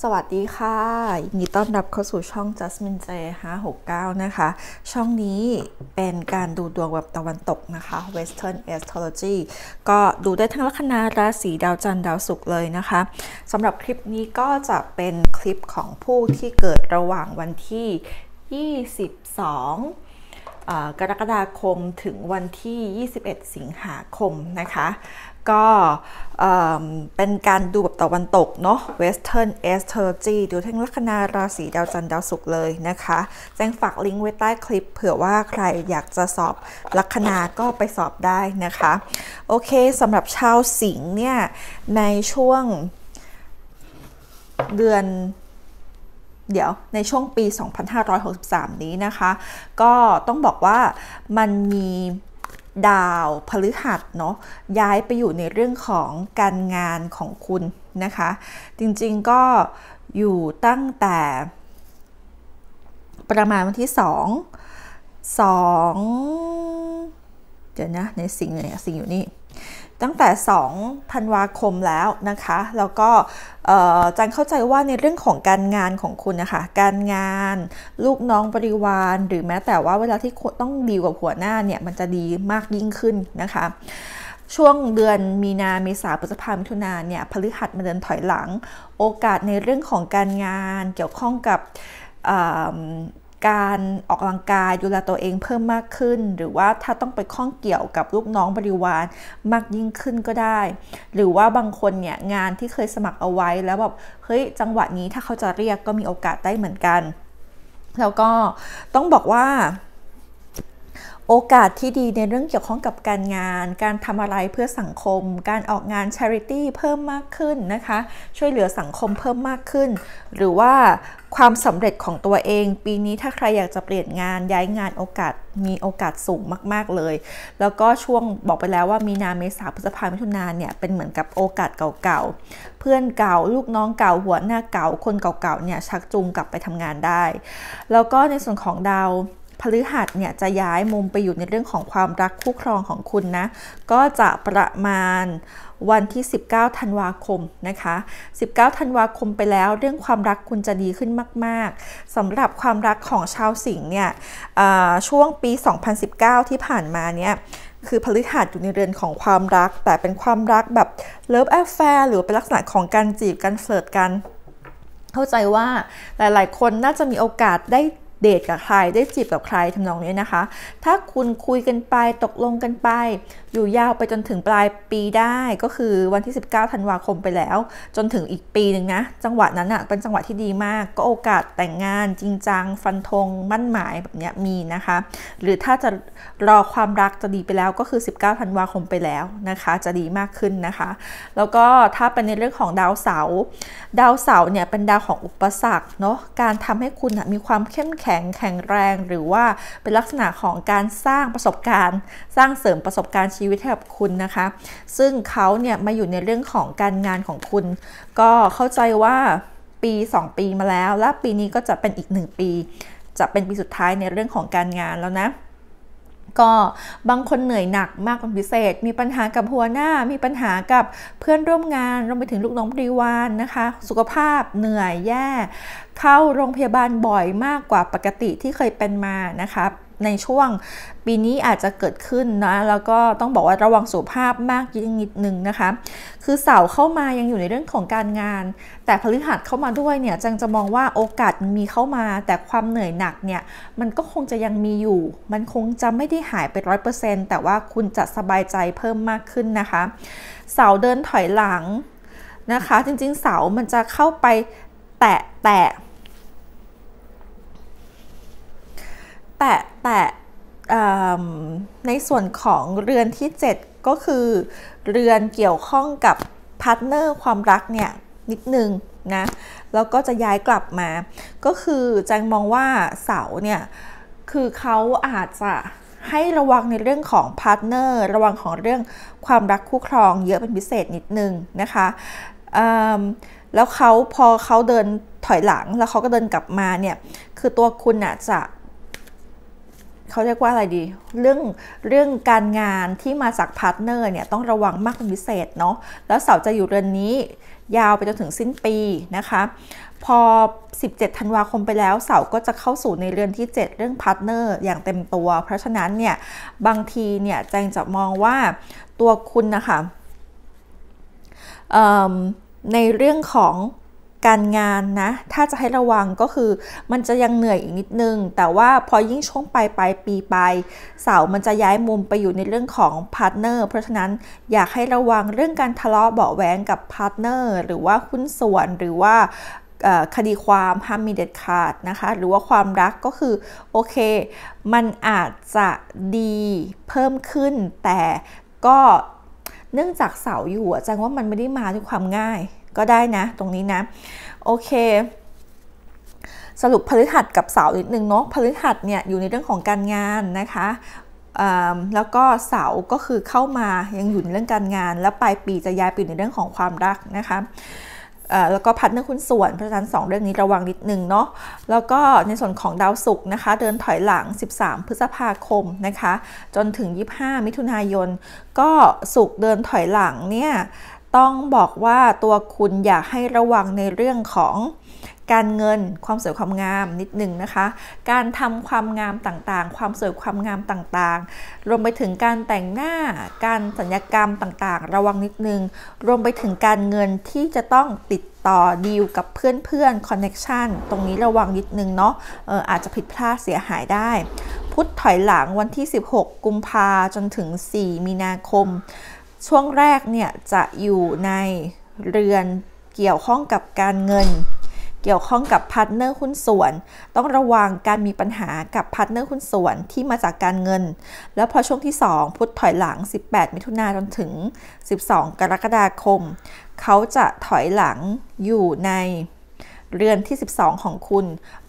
สวัสดีค่ะยินดีต้อนรับเข้าสู่ช่อง Jasmine J 569นะคะ ช่องนี้เป็นการดูดวงแบบตะวันตกนะคะ Western Astrology ก็ดูได้ทั้งลัคนาราศีดาวจันทร์ดาวศุกร์เลยนะคะ สำหรับคลิปนี้ก็จะเป็นคลิปของผู้ที่เกิดระหว่างวันที่ 22กรกฎาคมถึงวันที่ 21 สิงหาคมนะคะ ก็เป็นการดูแบบตะวันตก เนาะ Western Astrology ดูทั้งลัคนาราศีดาวจันทร์ดาวศุกร์เลยนะคะ แจ้งฝากลิงก์ไว้ใต้คลิปเผื่อว่าใครอยากจะสอบลัคนาก็ไปสอบได้นะคะ โอเคสำหรับชาวสิงห์เนี่ย ในช่วงเดือนเดี๋ยวในช่วงปี 2563 นี้นะคะ ก็ต้องบอกว่ามันมีดาวพฤหัสเนาะย้ายไปอยู่ในเรื่องของการงานของคุณนะคะ จริงๆก็อยู่ตั้งแต่ประมาณวันที่ 2 2เดี๋ยวนะในสิ่งไหนสิ่งอยู่นี่ตั้งแต่2ธันวาคมแล้วนะคะ แล้วก็จันเข้าใจว่าในเรื่องของการงานของคุณนะคะการงาน ลูกน้องบริวารหรือแม้แต่ว่าเวลาที่ต้องดีกับหัวหน้าเนี่ยมันจะดีมากยิ่งขึ้นนะคะ ช่วงเดือนมีนาเมษาพฤษภามิถุนาเนี่ยพฤหัสมาเดินถอยหลัง โอกาสในเรื่องของการงานเกี่ยวข้องกับการออกกำลังกายดูแลตัวเองเพิ่มมากขึ้น หรือว่าถ้าต้องไปข้องเกี่ยวกับลูกน้องบริวารมากยิ่งขึ้นก็ได้ หรือว่าบางคนเนี่ย งานที่เคยสมัครเอาไว้แล้วแบบเฮ้ยจังหวะนี้ถ้าเขาจะเรียกก็มีโอกาสได้เหมือนกัน แล้วก็ต้องบอกว่าโอกาสที่ดีในเรื่องเกี่ยวข้องกับการงาน การทำอะไรเพื่อสังคม การออกงานชาริตี้เพิ่มมากขึ้นนะคะ ช่วยเหลือสังคมเพิ่มมากขึ้น หรือว่าความสำเร็จของตัวเอง ปีนี้ถ้าใครอยากจะเปลี่ยนงานย้ายงานโอกาสมีโอกาสสูงมาก ๆ เลย แล้วก็ช่วงบอกไปแล้วว่ามีนาเมษาพฤษภามิถุนานเนี่ยเป็นเหมือนกับโอกาสเก่าๆ เพื่อนเก่าลูกน้องเก่าหัวหน้าเก่าคนเก่าๆเนี่ยชักจูงกลับไปทำงานได้ แล้วก็ในส่วนของดาวพฤหัสเนี่ยจะย้ายมุมไปอยู่ในเรื่องของความรักคู่ครองของคุณนะ ก็จะประมาณวันที่ 19ธันวาคมนะคะ19ธันวาคมไปแล้วเรื่องความรักคุณจะดีขึ้นมากๆสำหรับความรักของชาวสิงห์เนี่ยช่วงปี 2019 ที่ผ่านมาเนี่ยคือพฤหัสอยู่ในเรือนของความรักแต่เป็นความรักแบบเลิฟแอฟแฟร์หรือเป็นลักษณะของการจีบกันเฟลิร์ตกัน เข้าใจว่าหลายๆคนน่าจะมีโอกาสได้เดทกับใครได้จีบกับใครทำนองนี้นะคะถ้าคุณคุยกันไปตกลงกันไป อยู่ยาวไปจนถึงปลายปีได้ก็คือวันที่ 19ธันวาคมไปแล้ว จนถึงอีกปีหนึ่งนะจังหวะนั้นอ่ะเป็นจังหวะที่ดีมาก ก็โอกาสแต่งงานจริงจัง ฟันธงมั่นหมายแบบนี้มีนะคะ หรือถ้าจะรอความรักจะดีไปแล้วก็คือ 19ธันวาคมไปแล้วนะคะ จะดีมากขึ้นนะคะ แล้วก็ถ้าเป็นในเรื่องของดาวเสาร์ดาวเสาร์เนี่ยเป็นดาวของอุปสรรคเนาะการทำให้คุณมีความเข้มแข็งแข็งแข็งแรงหรือว่าเป็นลักษณะของการสร้างประสบการณ์ สร้างเสริมประสบการณ์ชีวิตให้กับคุณนะคะ ซึ่งเขาเนี่ยมาอยู่ในเรื่องของการงานของคุณ ก็เข้าใจว่าปี 2 ปีมาแล้ว และปีนี้ก็จะเป็นอีก 1 ปี จะเป็นปีสุดท้ายในเรื่องของการงานแล้วนะก็บางคนเหนื่อยหนักมากเป็นพิเศษ มีปัญหากับหัวหน้ามีปัญหากับเพื่อนร่วมงานรวมไปถึงลูกน้องบริวารนนะคะ สุขภาพเหนื่อยแย่ เข้าโรงพยาบาลบ่อยมากกว่าปกติที่เคยเป็นมานะคะในช่วงปีนี้อาจจะเกิดขึ้นนะแล้วก็ต้องบอกว่าระวังสุขภาพมากยิ่งนิดนึงนะคะคือเสาเข้ามายังอยู่ในเรื่องของการงาน แต่พฤหัสเข้ามาด้วยเนี่ยจังจะมองว่าโอกาสมีเข้ามา แต่ความเหนื่อยหนักเนี่ยมันก็คงจะยังมีอยู่ มันคงจะไม่ได้หายไปร้อยเปอร์เซ็นต์แต่ว่าคุณจะสบายใจเพิ่มมากขึ้นนะคะ เสาเดินถอยหลังนะคะ จริงๆเสามันจะเข้าไปแตะแตะแตะแตะในส่วนของเรือนที่ 7 ก็คือเรือนเกี่ยวข้องกับพาร์ทเนอร์ความรัก เนี่ยนิด นึงนะแล้วก็จะย้ายกลับมา ก็คือจังมองว่าเสาเนี่ยคือเขาอาจจะให้ ระวังในเรื่องของพาร์ทเนอร์ระวังของเรื่องความรักคู่ ครองเยอะเป็นพิเศษนิด นึง นะคะแล้วเขาพอเขาเดินถอยหลัง แล้วเขาก็เดินกลับมาเนี่ยคือตัวคุณน่ะจะเขาเรียกว่าอะไรดี เรื่องเรื่องการงานที่มาจากพาร์ทเนอร์เนี่ยต้องระวังมากเป็นพิเศษเนาะ แล้วเสาจะอยู่เรือนนี้ยาวไปจนถึงสิ้นปีนะคะ พอ 17 ธันวาคมไปแล้วเสาก็จะเข้าสู่ในเรือนที่ 7 เรื่องพาร์ทเนอร์อย่างเต็มตัว เพราะฉะนั้นเนี่ยบางทีเนี่ยแจงจะมองว่าตัวคุณนะคะในเรื่องของการงานนะถ้าจะให้ระวังก็คือมันจะยังเหนื่อยอีกนิดนึง แต่ว่าพอยิ่งช่วงปลายปลายปีไป เสามันจะย้ายมุมไปอยู่ในเรื่องของพาร์ทเนอร์เพราะฉะนั้นอยากให้ระวังเรื่องการทะเลาะเบาแหวงกับพาร์ทเนอร์หรือว่าคุ้นส่วนหรือว่าคดีความห้ามมีเด็ดขาดนะคะหรือว่าความรักก็คือโอเค มันอาจจะดีเพิ่มขึ้น แต่ก็เนื่องจากเสาอยู่อาจารย์ว่ามันไม่ได้มาด้วยความง่ายก็ได้นะตรงนี้นะโอเค สรุปพฤหัสกับเสาร์นิดนึงเนาะพฤหัสเนี่ยอยู่ในเรื่องของการงานนะคะแล้วก็เสาก็คือเข้ามายังอยู่ในเรื่องการงาน แล้วปลายปีจะย้ายไปในเรื่องของความรักนะคะแล้วก็พัดเนื่องคุณส่วนเพราะฉะนั้น2เรื่องนี้ระวังนิดนึงเนาะแล้วก็ในส่วนของดาวศุกร์นะคะเดินถอยหลัง 13 พฤษภาคมนะคะจนถึง 25 มิถุนายนก็ศุกร์เดินถอยหลังเนี่ยต้องบอกว่าตัวคุณอยากให้ระวังในเรื่องของการเงินความสวยความงามนิดหนึ่งนะคะ การทำความงามต่างๆ ความสวยความงามต่างๆ รวมไปถึงการแต่งหน้าการสัญญกรรมต่างๆ ระวังนิดหนึ่งรวมไปถึงการเงินที่จะต้องติดต่อดีลกับเพื่อนๆคอนเน็กชันตรงนี้ระวังนิดนึงเนาะอออาจจะผิดพลาดเสียหายได้ พุทธถอยหลังวันที่ 16 กุมภาจนถึง 4 มีนาคมช่วงแรกเนี่ย จะอยู่ในเรือนเกี่ยวข้องกับการเงิน เกี่ยวข้องกับพาร์ทเนอร์หุ้นส่วนต้องระวังการมีปัญหากับพาร์ทเนอร์หุ้นส่วนที่มาจากการเงินแล้วพอช่วงที่ 2 พุทธถอยหลัง 18 มิถุนาจนถึง 12 กรกฎาคม เขาจะถอยหลังอยู่ในเรือนที่ 12 ของคุณ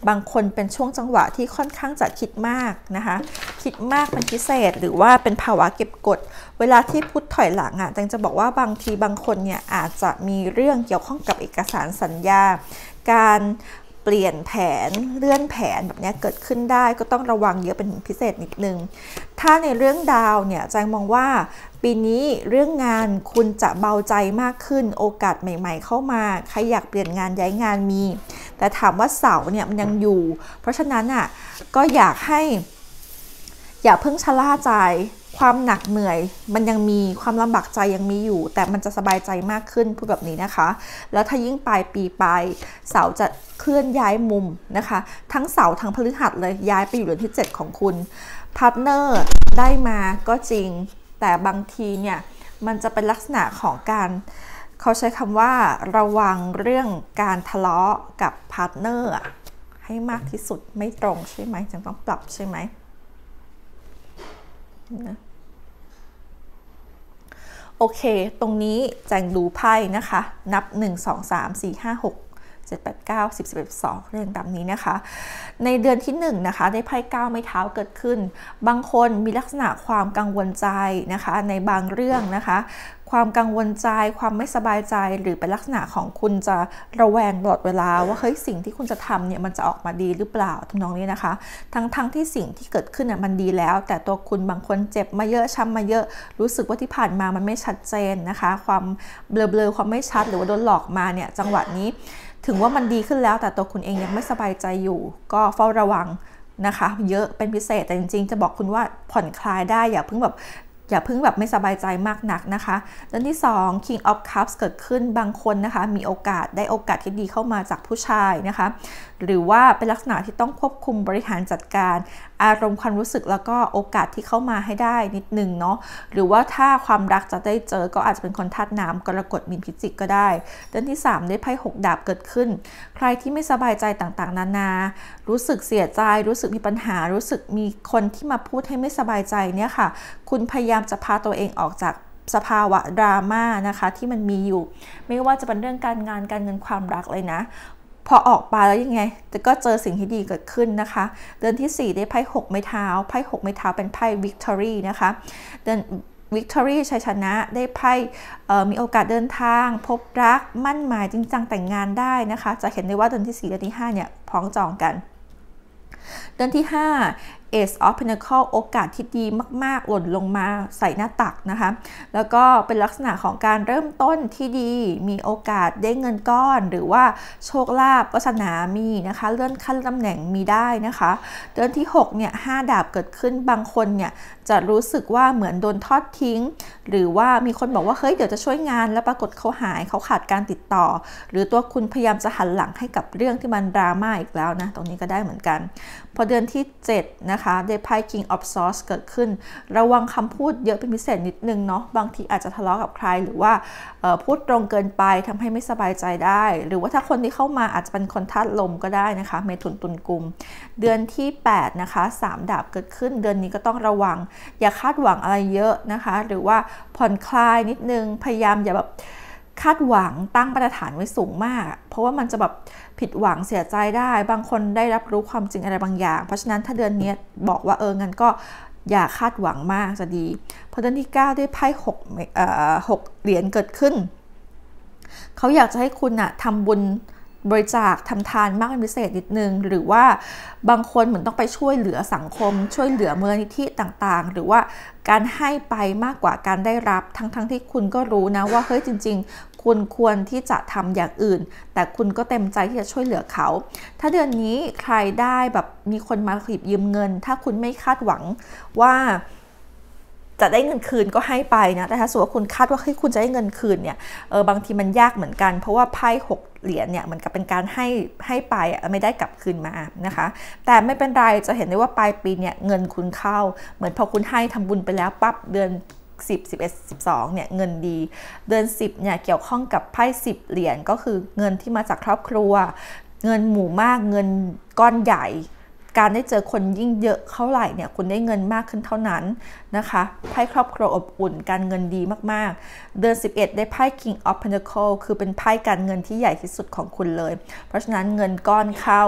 บางคนเป็นช่วงจังหวะที่ค่อนข้างจะคิดมากนะคะ คิดมากเป็นพิเศษหรือว่าเป็นภาวะเก็บกด เวลาที่พุทธถอยหลังอะ่ะแตงจะบอกว่าบางทีบางคนเนี่ย อาจจะมีเรื่องเกี่ยวข้องกับเอกสารสัญญา การเปลี่ยนแผนเลื่อนแผนแบบนี้เกิดขึ้นได้ก็ต้องระวังเยอะเป็นพิเศษนิดนึงถ้าในเรื่องดาวเนี่ยแจงมองว่า ปีนี้เรื่องงานคุณจะเบาใจมากขึ้นโอกาสใหม่ๆ เข้ามา ใครอยากเปลี่ยนงานย้ายงานมี แต่ถามว่าเสาเนี่ยมันยังอยู่ เพราะฉะนั้นอ่ะก็อยากให้อย่าเพิ่งชะล่าใจความหนักเหนื่อยมันยังมีความลำบากใจยังมีอยู่ แต่มันจะสบายใจมากขึ้นพูดแบบนี้นะคะ แล้วถ้ายิ่งปลายปีไปเสาจะเคลื่อนย้ายมุมนะคะ ทั้งเสาทั้งพฤหัสเลยย้ายไปอยู่เดือนที่ 7 ของคุณพาร์ทเนอร์ได้มาก็จริงแต่บางทีเนี่ยมันจะเป็นลักษณะของการเขาใช้คำว่า ระวังเรื่องการทะเลาะกับพาร์ทเนอร์ให้มากที่สุดไม่ตรงใช่ไหมจึงต้องปรับใช่ไหมนะโอเค ตรงนี้แจงดูไพ่นะคะ นับ 1 2 3 4 5 6 7 8 9 10 11 2 เรื่องตามนี้นะคะ ในเดือนที่ 1 นะคะได้ไพ่ก้าวไม่เท้าเกิดขึ้น บางคนมีลักษณะความกังวลใจนะคะ ในบางเรื่องนะคะความกังวลใจความไม่สบายใจหรือเป็นลักษณะของคุณจะระแวงตลอดเวลา ว่าเฮ้ยสิ่งที่คุณจะทำเนี่ยมันจะออกมาดีหรือเปล่าทุานองนี้นะคะ ทั้งๆทที่สิ่งที่เกิดขึ้นน่ยมันดีแล้ว แต่ตัวคุณบางคนเจ็บมาเยอะช้ำมาเยอะรู้สึกว่าที่ผ่านมามันไม่ชัดเจนนะคะ ความเบลอๆความไม่ชัด หรือว่าโดนหลอกมาเนี่ยจังหวะนี้ ถึงว่ามันดีขึ้นแล้ว แต่ตัวคุณเองยังไม่สบายใจอยู่ ก็เฝ้าระวังนะคะ เยอะเป็นพิเศษแต่จริงๆ จะบอกคุณว่าผ่อนคลายได้อย่าเพิ่งแบบอย่าเพิ่งแบบไม่สบายใจมากนักนะคะด้านที่ 2 King of Cups เกิดขึ้นบางคนนะคะ มีโอกาสได้โอกาสที่ดีเข้ามาจากผู้ชายนะคะ หรือว่าเป็นลักษณะที่ต้องควบคุมบริหารจัดการอารมณ์ความรู้สึกแล้วก็โอกาสที่เข้ามาให้ได้นิดนึงเนาะหรือว่าถ้าความรักจะได้เจอก็อาจจะเป็นคนธาตุน้ำกรกฎมีนพิจิกก็ได้เดือนที่ 3 ได้ไพ่6ดาบเกิดขึ้น ใครที่ไม่สบายใจต่างๆ นานารู้สึกเสียใจ รู้สึกมีปัญหา รู้สึกมีคนที่มาพูดให้ไม่สบายใจเนี่ยค่ะ คุณพยายามจะพาตัวเองออกจากสภาวะดราม่านะคะที่มันมีอยู่ ไม่ว่าจะเป็นเรื่องการงานการเงินความรักเลยนะพอออกมาแล้วยังไงจะก็เจอสิ่งที่ดีเกิดขึ้นนะคะ เดือนที่ 4 ได้ไพ่6ไม้เท้า ไพ่6ไม้เท้าเป็นไพ่วิกตอรี่นะคะ เดือนวิกตอรี่ชัยชนะได้ไพ่มีโอกาสเดินทาง พบรัก มั่นหมายจริงจังแต่งงานได้นะคะ จะเห็นได้ว่าเดือนที่4เดือนที่5เนี่ยพ้องจองกัน เดือนที่ 5 Ace of Pentacle โอกาสที่ดีมาก ๆ หล่นลงมาใส่หน้าตักนะคะ แล้วก็เป็นลักษณะของการเริ่มต้นที่ดี มีโอกาสได้เงินก้อนหรือว่าโชคลาภวาสนามีนะคะ เลื่อนขั้นตำแหน่งมีได้นะคะ เดือนที่6เนี่ยหดาบเกิดขึ้นบางคนเนี่ยจะรู้สึกว่าเหมือนโดนทอดทิ้ง หรือว่ามีคนบอกว่าเฮ้ยเดี๋ยวจะช่วยงานแล้ว ปรากฏเขาหายเขาขาดการติดต่อ หรือตัวคุณพยายามจะหันหลังให้กับเรื่องที่มันดราม่าอีกแล้วนะ ตรงนี้ก็ได้เหมือนกัน พอเดือนที่7นะคะคะ t ด e ไพ่ king of s w o r c e เกิดขึ้น ระวังคำพูดเยอะเป็นพิเศษนิดนึงเนาะบางทีอาจจะทะเลาะกับใครหรือว่าพูดตรงเกินไปทำให้ไม่สบายใจได้ หรือว่าถ้าคนที่เข้ามา อาจจะเป็นคนทัดลมก็ได้นะคะเมถุนตุนกุม เดือนที่ 8 นะคะ 3 ดาบเกิดขึ้น เดือนนี้ก็ต้องระวัง อย่าคาดหวังอะไรเยอะนะคะ หรือว่าผ่อนคลายนิดนึงพยายามอย่าแบบคาดหวังตั้งมาตรฐานไว้สูงมาก เพราะว่ามันจะแบบผิดหวังเสียใจได้ บางคนได้รับรู้ความจริงอะไรบางอย่าง เพราะฉะนั้นถ้าเดือนนี้บอกว่าเออเงินก็อย่าคาดหวังมากจะดี เพระเดือนที่9ได้ไพ่หกหกเหรียญเกิดขึ้นเขาอยากจะให้คุณอะทำบุญบริจาคทำทานมากเป็นพิเศษนิดนึงหรือว่าบางคนเหมือนต้องไปช่วยเหลือสังคม ช่วยเหลือมูลนิธิต่างๆ หรือว่าการให้ไปมากกว่าการได้รับทั้งๆทที่คุณก็รู้นะว่าเฮ้ยจริงคุณควร ที่จะทำอย่างอื่น แต่คุณก็เต็มใจที่จะช่วยเหลือเขา ถ้าเดือนนี้ใครได้แบบมีคนมาหยิบยืมเงิน ถ้าคุณไม่คาดหวังว่าจะได้เงินคืนก็ให้ไปนะ แต่ถ้าสมมติว่าคุณคาดว่าให้คุณจะได้เงินคืนเนี่ย เออบางทีมันยากเหมือนกัน เพราะว่าไพ่หกเหรียญเนี่ยมันกับเป็นการให้ให้ไปไม่ได้กลับคืนมานะคะ แต่ไม่เป็นไรจะเห็นได้ว่าปลายปีเนี่ยเงินคุณเข้า เหมือนพอคุณให้ทำบุญไปแล้วปั๊บเดือน10 11 12เนี่ย เงินดี เดือน10เนี่ย เกี่ยวข้องกับไพ่10 เหรียญ ก็คือเงินที่มาจากครอบครัว เงินหมู่มาก เงินก้อนใหญ่ การได้เจอคนยิ่งเยอะเท่าไหร่เนี่ย คุณได้เงินมากขึ้นเท่านั้นนะคะ ไพ่ครอบครัวอบอุ่นการเงินดีมาก ๆ เดือน11 ได้ไพ่ King of Pentacles คือเป็นไพ่การเงินที่ใหญ่ที่สุดของคุณเลย เพราะฉะนั้นเงินก้อนเข้า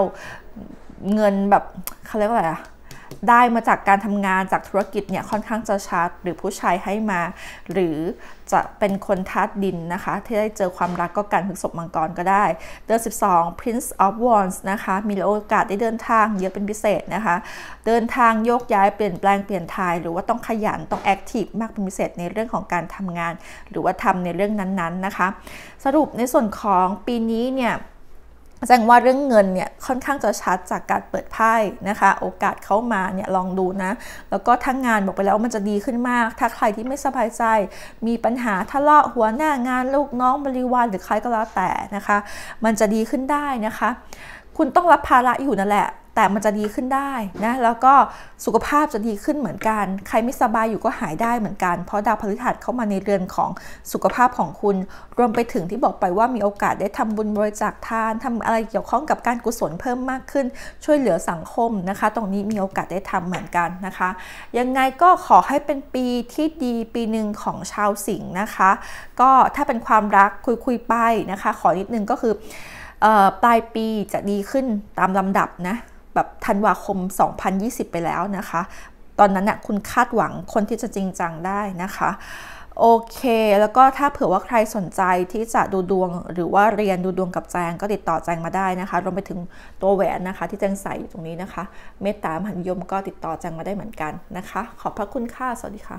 เงินแบบเขาเรียกว่าอะไรอะได้มาจากการทำงานจากธุรกิจเนี่ยค่อนข้างจะชัดหรือผู้ชายให้มา หรือจะเป็นคนทัดดินนะคะ ที่ได้เจอความรักก็การพึกศพมังกรก็ได้เดือน12 Prince of Wands นะคะมีโอกาสได้เดินทางเยอะเป็นพิเศษนะคะ เดินทางโยกย้ายเปลี่ยนแปลงเปลี่ยนทาย หรือว่าต้องขยันต้องแอคทีฟมากเป็นพิเศษในเรื่องของการทำงาน หรือว่าทำในเรื่องนั้นๆนะคะ สรุปในส่วนของปีนี้เนี่ยแสดงว่าเรื่องเงินเนี่ยค่อนข้างจะชัดจากการเปิดไพ่นะคะโอกาสเข้ามาเนี่ยลองดูนะ แล้วก็ทั้งงานบอกไปแล้วมันจะดีขึ้นมาก ถ้าใครที่ไม่สบายใจมีปัญหาทะเลาะหัวหน้างาน ลูก น้องบริวารหรือใครก็แล้วแต่นะคะ มันจะดีขึ้นได้นะคะ คุณต้องรับภาระอยู่นั่นแหละแต่มันจะดีขึ้นได้นะแล้วก็สุขภาพจะดีขึ้นเหมือนกัน ใครไม่สบายอยู่ก็หายได้เหมือนกัน เพราะดาวพฤหัสเข้ามาในเรือนของสุขภาพของคุณรวมไปถึงที่บอกไปว่ามีโอกาสได้ทำบุญบริจาคทาน ทำอะไรเกี่ยวข้องกับการกุศลเพิ่มมากขึ้น ช่วยเหลือสังคมนะคะ ตรงนี้มีโอกาสได้ทำเหมือนกันนะคะยังไงก็ขอให้เป็นปีที่ดีปีหนึ่งของชาวสิงห์นะคะ ก็ถ้าเป็นความรักคุยคุยไปนะคะ ขอนิดนึงก็คือปลายปีจะดีขึ้นตามลำดับนะแบบธันวาคม 2020 ไปแล้วนะคะ ตอนนั้นน่ยคุณคาดหวังคนที่จะจริงจังได้นะคะ โอเค แล้วก็ถ้าเผื่อว่าใครสนใจที่จะดูดวง หรือว่าเรียนดูดวงกับแจงก็ติดต่อแจงมาได้นะคะรวมไปถึงตัวแหวนนะคะที่แจงใส่อยู่ตรงนี้นะคะ เมตตามหันยมก็ติดต่อแจงมาได้เหมือนกันนะคะ ขอบพระคุณค่ะ สวัสดีค่ะ